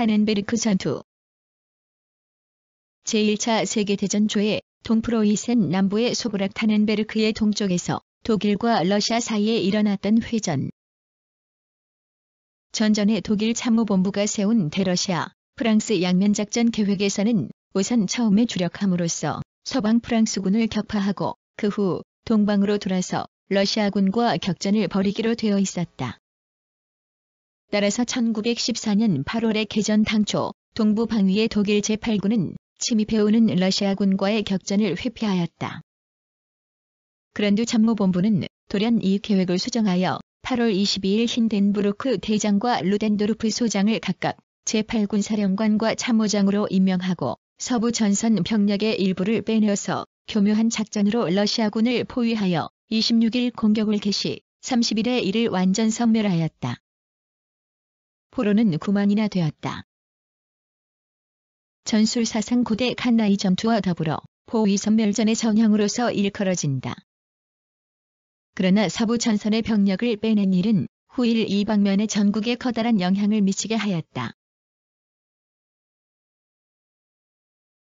타넨베르크 전투 제1차 세계대전 초에 동프로이센 남부의 소브락 타넨베르크의 동쪽에서 독일과 러시아 사이에 일어났던 회전. 전전에 독일 참모본부가 세운 대러시아, 프랑스 양면작전 계획에서는 우선 처음에 주력함으로써 서방 프랑스군을 격파하고 그 후 동방으로 돌아서 러시아군과 격전을 벌이기로 되어 있었다. 따라서 1914년 8월의 개전 당초 동부 방위의 독일 제8군은 침입해오는 러시아군과의 격전을 회피하였다. 그런두 참모본부는 돌연 이 계획을 수정하여 8월 22일 힌덴부르크 대장과 루덴도르프 소장을 각각 제8군 사령관과 참모장으로 임명하고 서부 전선 병력의 일부를 빼내어서 교묘한 작전으로 러시아군을 포위하여 26일 공격을 개시, 30일에 이를 완전 섬멸하였다. 포로는 9만이나 되었다. 전술 사상 고대 칸나이 전투와 더불어 포위 선멸전의 전향으로서 일컬어진다. 그러나 서부 전선의 병력을 빼낸 일은 후일 이방면에 전국에 커다란 영향을 미치게 하였다.